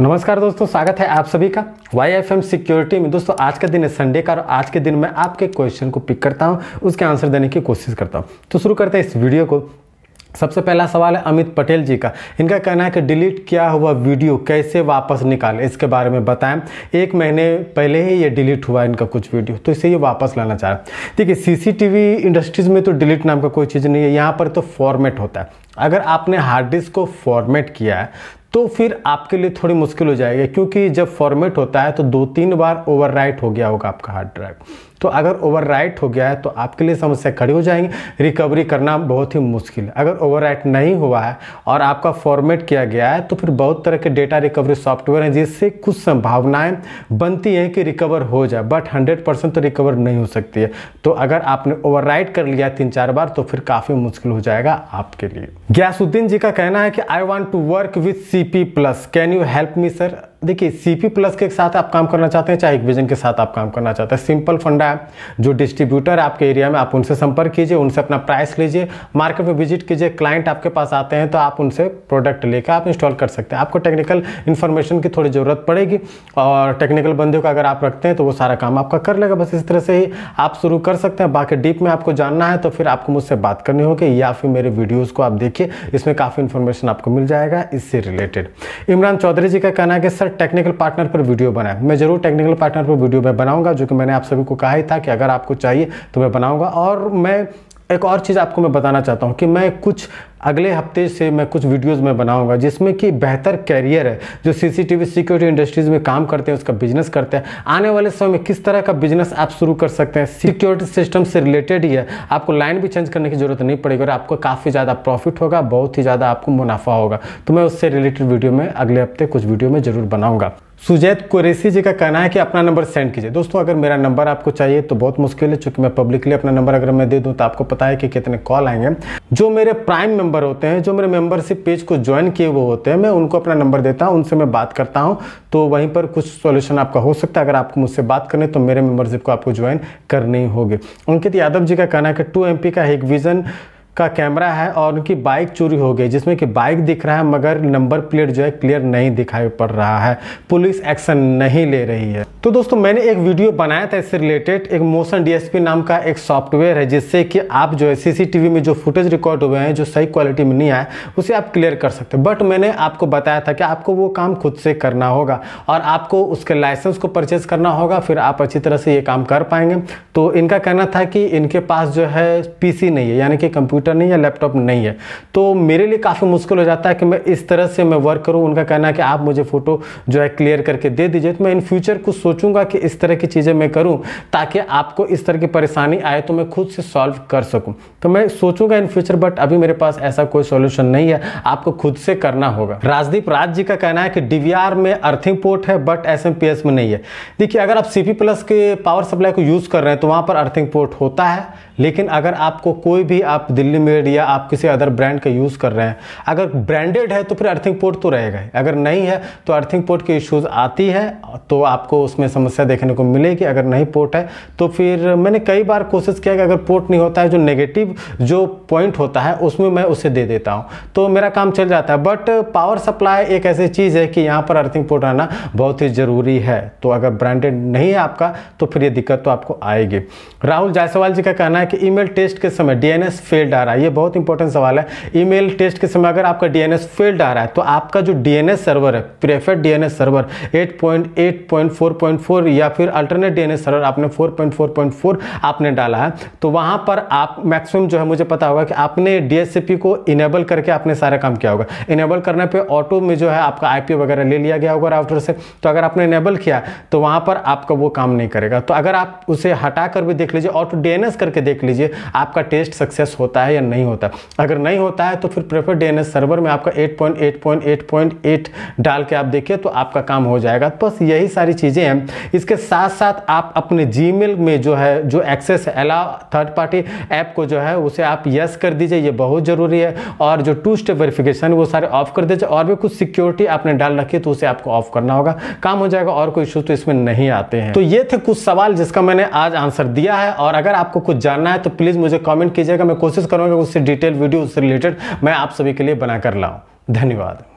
नमस्कार दोस्तों स्वागत है आप सभी का वाई एफ एम सिक्योरिटी में दोस्तों आज का दिन है संडे का और आज के दिन मैं आपके क्वेश्चन को पिक करता हूं उसके आंसर देने की कोशिश करता हूं तो शुरू करते हैं इस वीडियो को सबसे पहला सवाल है अमित पटेल जी का इनका कहना है कि डिलीट किया हुआ वीडियो कैसे वापस निकालें इसके बारे में बताएं एक महीने पहले ही ये डिलीट हुआ इनका कुछ वीडियो तो इसे ये वापस लाना चाह रहे हैं देखिए सीसीटीवी इंडस्ट्रीज़ में तो डिलीट नाम का कोई चीज़ नहीं है यहाँ पर तो फॉर्मेट होता है अगर आपने हार्ड डिस्क को फॉर्मेट किया है तो फिर आपके लिए थोड़ी मुश्किल हो जाएगी क्योंकि जब फॉर्मेट होता है तो दो तीन बार ओवर हो गया होगा आपका हार्ड ड्राइव तो अगर ओवर हो गया है तो आपके लिए समस्या खड़ी हो जाएंगी रिकवरी करना बहुत ही मुश्किल है अगर ओवर नहीं हुआ है और आपका फॉर्मेट किया गया है तो फिर बहुत तरह के डेटा रिकवरी सॉफ्टवेयर हैं जिससे कुछ संभावनाएं बनती हैं कि रिकवर हो जाए बट हंड्रेड परसेंट तो रिकवर नहीं हो सकती है तो अगर आपने ओवर कर लिया तीन चार बार तो फिर काफ़ी मुश्किल हो जाएगा आपके लिए ग्यासुद्दीन जी का कहना है कि I want to work with C P plus can you help me sir देखिए सी पी प्लस के साथ आप काम करना चाहते हैं चाहे एक विजन के साथ आप काम करना चाहते हैं सिंपल फंडा है जो डिस्ट्रीब्यूटर आपके एरिया में आप उनसे संपर्क कीजिए उनसे अपना प्राइस लीजिए मार्केट में विजिट कीजिए क्लाइंट आपके पास आते हैं तो आप उनसे प्रोडक्ट लेकर आप इंस्टॉल कर सकते हैं आपको टेक्निकल इन्फॉर्मेशन की थोड़ी ज़रूरत पड़ेगी और टेक्निकल बंदियों को अगर आप रखते हैं तो वो सारा काम आपका कर लेगा बस इस तरह से ही आप शुरू कर सकते हैं बाकी डीप में आपको जानना है तो फिर आपको मुझसे बात करनी होगी या फिर मेरे वीडियोज़ को आप देखिए इसमें काफ़ी इन्फॉर्मेशन आपको मिल जाएगा इससे रिलेटेड इमरान चौधरी जी का कहना है कि सर अगर टेक्निकल पार्टनर पर वीडियो बनाए मैं ज़रूर टेक्निकल पार्टनर पर वीडियो मैं बनाऊंगा जो कि मैंने आप सभी को कहा ही था कि अगर आपको चाहिए तो मैं बनाऊंगा और मैं एक और चीज़ आपको मैं बताना चाहता हूँ कि मैं कुछ अगले हफ्ते से मैं कुछ वीडियोस में बनाऊंगा जिसमें कि बेहतर कैरियर है जो सीसीटीवी सिक्योरिटी इंडस्ट्रीज़ में काम करते हैं उसका बिजनेस करते हैं आने वाले समय में किस तरह का बिजनेस आप शुरू कर सकते हैं सिक्योरिटी सिस्टम से रिलेटेड ही है आपको लाइन भी चेंज करने की ज़रूरत नहीं पड़ेगी और आपको काफ़ी ज़्यादा प्रॉफिट होगा बहुत ही ज़्यादा आपको मुनाफा होगा तो मैं उससे रिलेटेड वीडियो में अगले हफ्ते कुछ वीडियो में ज़रूर बनाऊँगा सुजैत कुरैसी जी का कहना है कि अपना नंबर सेंड कीजिए दोस्तों अगर मेरा नंबर आपको चाहिए तो बहुत मुश्किल है चूंकि मैं पब्लिकली अपना नंबर अगर मैं दे दूँ तो आपको पता है कि कितने कॉल आएंगे जो मेरे प्राइम मेंबर होते हैं जो मेरे मेंबरशिप पेज को ज्वाइन किए हुए होते हैं मैं उनको अपना नंबर देता हूँ उनसे मैं बात करता हूँ तो वहीं पर कुछ सोल्यूशन आपका हो सकता है अगर आपको मुझसे बात करनी तो मेरे मेंबरशिप को आपको ज्वाइन करनी होगी अंकित यादव जी का कहना है कि टू एम का एक विज़न का कैमरा है और उनकी बाइक चोरी हो गई जिसमें कि बाइक दिख रहा है मगर नंबर प्लेट जो है क्लियर नहीं दिखाई पड़ रहा है पुलिस एक्शन नहीं ले रही है तो दोस्तों मैंने एक वीडियो बनाया था इससे रिलेटेड एक मोशन डीएसपी नाम का एक सॉफ्टवेयर है जिससे कि आप जो है सीसीटीवी में जो फुटेज रिकॉर्ड हुए हैं जो सही क्वालिटी में नहीं आए उसे आप क्लियर कर सकते हैं बट मैंने आपको बताया था कि आपको वो काम खुद से करना होगा और आपको उसके लाइसेंस को परचेज करना होगा फिर आप अच्छी तरह से ये काम कर पाएंगे तो इनका कहना था कि इनके पास जो है पी नहीं है यानी कि कंप्यूटर कंप्यूटर नहीं है लैपटॉप नहीं है तो मेरे लिए काफ़ी मुश्किल हो जाता है कि मैं इस तरह से मैं वर्क करूँ उनका कहना है कि आप मुझे फ़ोटो जो है क्लियर करके दे दीजिए तो मैं इन फ्यूचर कुछ सोचूंगा कि इस तरह की चीज़ें मैं करूँ ताकि आपको इस तरह की परेशानी आए तो मैं खुद से सॉल्व कर सकूँ तो मैं सोचूंगा इन फ्यूचर बट अभी मेरे पास ऐसा कोई सोल्यूशन नहीं है आपको खुद से करना होगा राजदीप राज जी का कहना है कि डी में अर्थिंग पोर्ट है बट एस में नहीं है देखिए अगर आप सीपी प्लस के पावर सप्लाई को यूज़ कर रहे हैं तो वहाँ पर अर्थिंग पोर्ट होता है लेकिन अगर आपको कोई भी आप दिल्ली रेडीमेड या आप किसी अदर ब्रांड का यूज़ कर रहे हैं अगर ब्रांडेड है तो फिर अर्थिंग पोर्ट तो रहेगा अगर नहीं है तो अर्थिंग पोर्ट की इश्यूज़ आती है तो आपको उसमें समस्या देखने को मिलेगी अगर नहीं पोर्ट है तो फिर मैंने कई बार कोशिश किया कि अगर पोर्ट नहीं होता है जो नेगेटिव जो पॉइंट होता है उसमें मैं उसे दे देता हूँ तो मेरा काम चल जाता है बट पावर सप्लाई एक ऐसी चीज़ है कि यहाँ पर अर्थिंग पोर्ट आना बहुत ही ज़रूरी है तो अगर ब्रांडेड नहीं है आपका तो फिर ये दिक्कत तो आपको आएगी राहुल जायसवाल जी का कहना है कि ईमेल टेस्ट के समय डीएनएस फेल्ड आ रहा है ये बहुत इंपॉर्टेंट सवाल है ईमेल टेस्ट के समय अगर आपका डीएनएस फेल्ड आ रहा है तो आपका जो डीएनएस सर्वर है प्रेफर्ड डीएनएस सर्वर 8.8.4.4 या फिर अल्टरनेट डीएनएस सर्वर आपने 4.4.4 आपने डाला है तो वहाँ पर आप मैक्सिमम जो है मुझे पता होगा कि आपने डीएससीपी को इनेबल करके आपने सारा काम किया होगा इनेबल करने पर ऑटो में जो है आपका आई वगैरह ले लिया गया होगा राउटर से तो अगर आपने इनेबल किया तो वहाँ पर आपका वो काम नहीं करेगा तो अगर आप उसे हटा कर भी देख लीजिए ऑटो डी करके देख लीजिए आपका टेस्ट सक्सेस होता है है या नहीं होता अगर नहीं होता है तो फिर प्रेफर डी सर्वर में आपका 8.8.8.8 डाल के आप देखिए तो आपका काम हो जाएगा बस यही सारी चीज़ें हैं इसके साथ साथ आप अपने जी में जो है जो एक्सेस अलाव थर्ड पार्टी ऐप को जो है उसे आप यस कर दीजिए ये बहुत ज़रूरी है और जो टू स्टेप वेरिफिकेशन वो सारे ऑफ कर दीजिए और भी कुछ सिक्योरिटी आपने डाल रखी तो उसे आपको ऑफ करना होगा काम हो जाएगा और कोई इशू तो इसमें नहीं आते हैं तो ये थे कुछ सवाल जिसका मैंने आज आंसर दिया है और अगर आपको कुछ जानना है तो प्लीज़ मुझे कमेंट कीजिएगा मैं कोशिश करूँ करूँगा उससे डिटेल वीडियो उससे रिलेटेड मैं आप सभी के लिए बनाकर लाऊँ धन्यवाद